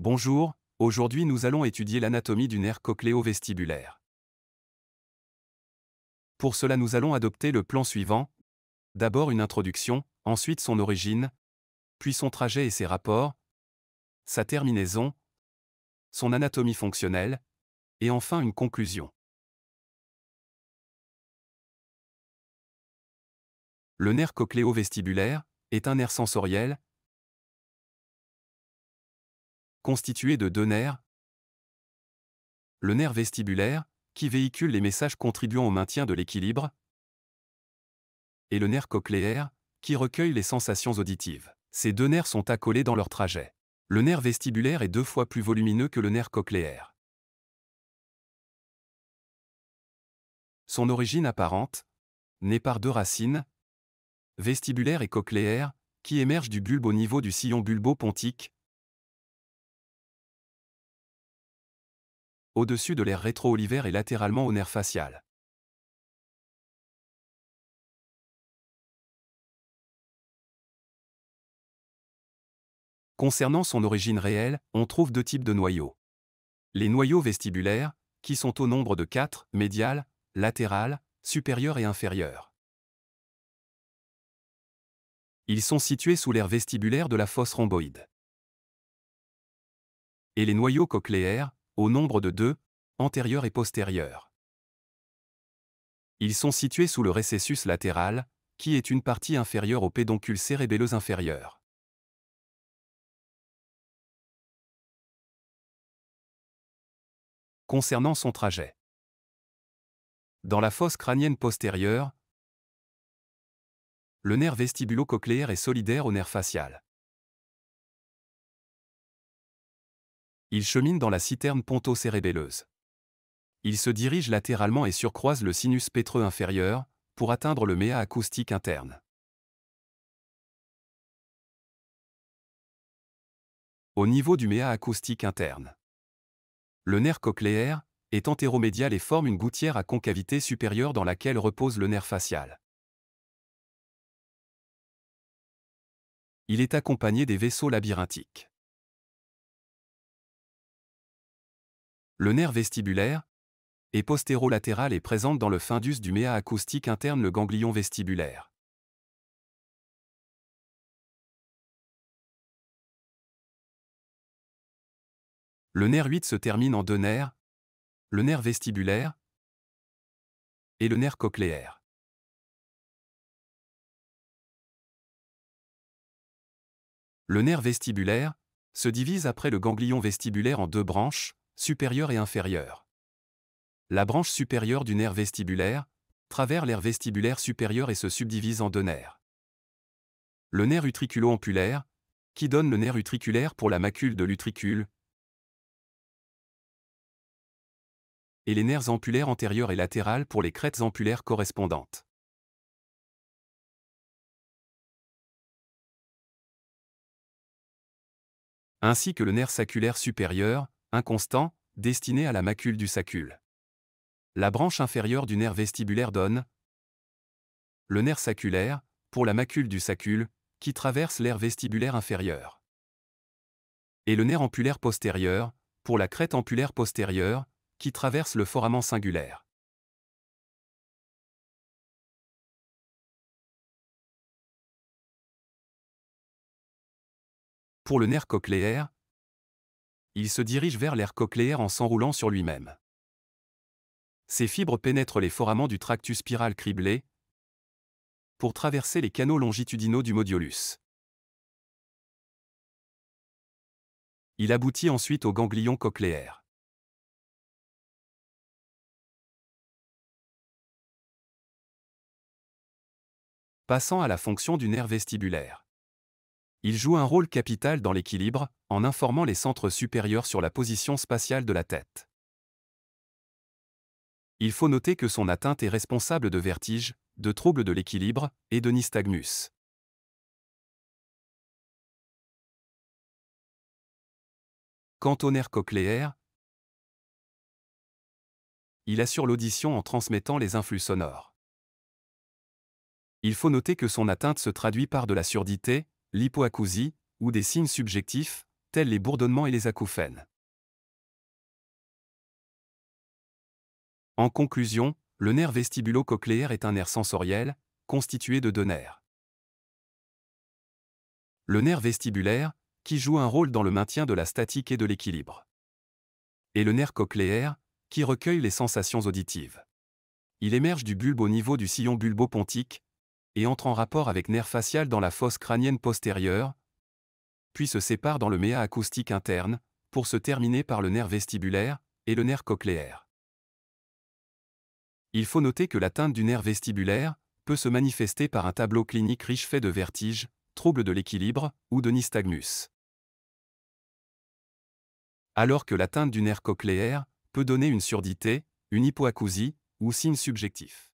Bonjour, aujourd'hui nous allons étudier l'anatomie du nerf cochléo-vestibulaire. Pour cela nous allons adopter le plan suivant. D'abord une introduction, ensuite son origine, puis son trajet et ses rapports, sa terminaison, son anatomie fonctionnelle, et enfin une conclusion. Le nerf cochléo-vestibulaire est un nerf sensoriel constitué de deux nerfs. Le nerf vestibulaire, qui véhicule les messages contribuant au maintien de l'équilibre, et le nerf cochléaire, qui recueille les sensations auditives. Ces deux nerfs sont accolés dans leur trajet. Le nerf vestibulaire est deux fois plus volumineux que le nerf cochléaire. Son origine apparente, née par deux racines, vestibulaire et cochléaire, qui émergent du bulbe au niveau du sillon bulbo-pontique, au-dessus de l'air rétro-olivaire et latéralement au nerf facial. Concernant son origine réelle, on trouve deux types de noyaux. Les noyaux vestibulaires, qui sont au nombre de quatre, médial, latéral, supérieur et inférieur. Ils sont situés sous l'air vestibulaire de la fosse rhomboïde. Et les noyaux cochléaires, au nombre de deux, antérieur et postérieur. Ils sont situés sous le récessus latéral, qui est une partie inférieure au pédoncule cérébelleux inférieur. Concernant son trajet. Dans la fosse crânienne postérieure, le nerf vestibulo-cochléaire est solidaire au nerf facial. Il chemine dans la citerne ponto-cérébelleuse. Il se dirige latéralement et surcroise le sinus pétreux inférieur, pour atteindre le méa acoustique interne. Au niveau du méa acoustique interne. Le nerf cochléaire est entéromédial et forme une gouttière à concavité supérieure dans laquelle repose le nerf facial. Il est accompagné des vaisseaux labyrinthiques. Le nerf vestibulaire est postérolatéral et présente dans le fundus du méa acoustique interne le ganglion vestibulaire. Le nerf 8 se termine en deux nerfs, le nerf vestibulaire et le nerf cochléaire. Le nerf vestibulaire se divise après le ganglion vestibulaire en deux branches, supérieur et inférieur. La branche supérieure du nerf vestibulaire travers l'air vestibulaire supérieur et se subdivise en deux nerfs. Le nerf utriculo-ampulaire, qui donne le nerf utriculaire pour la macule de l'utricule, et les nerfs ampulaires antérieurs et latérales pour les crêtes ampulaires correspondantes. Ainsi que le nerf saculaire supérieur, inconstant, destiné à la macule du sacule. La branche inférieure du nerf vestibulaire donne le nerf saculaire, pour la macule du sacule, qui traverse l'air vestibulaire inférieur. Et le nerf ampulaire postérieur, pour la crête ampulaire postérieure, qui traverse le foramen singulaire. Pour le nerf cochléaire, il se dirige vers l'air cochléaire en s'enroulant sur lui-même. Ses fibres pénètrent les foraments du tractus spiral criblé pour traverser les canaux longitudinaux du modiolus. Il aboutit ensuite au ganglion cochléaire. Passant à la fonction du nerf vestibulaire. Il joue un rôle capital dans l'équilibre, en informant les centres supérieurs sur la position spatiale de la tête. Il faut noter que son atteinte est responsable de vertiges, de troubles de l'équilibre et de nystagmus. Quant au nerf cochléaire, il assure l'audition en transmettant les influx sonores. Il faut noter que son atteinte se traduit par de la surdité, l'hypoacousie, ou des signes subjectifs, tels les bourdonnements et les acouphènes. En conclusion, le nerf vestibulo-cochléaire est un nerf sensoriel, constitué de deux nerfs. Le nerf vestibulaire, qui joue un rôle dans le maintien de la statique et de l'équilibre. Et le nerf cochléaire, qui recueille les sensations auditives. Il émerge du bulbe au niveau du sillon bulbo-pontique, et entre en rapport avec nerf facial dans la fosse crânienne postérieure, puis se sépare dans le méa acoustique interne, pour se terminer par le nerf vestibulaire et le nerf cochléaire. Il faut noter que l'atteinte du nerf vestibulaire peut se manifester par un tableau clinique riche fait de vertiges, troubles de l'équilibre ou de nystagmus. Alors que l'atteinte du nerf cochléaire peut donner une surdité, une hypoacousie ou signe subjectif.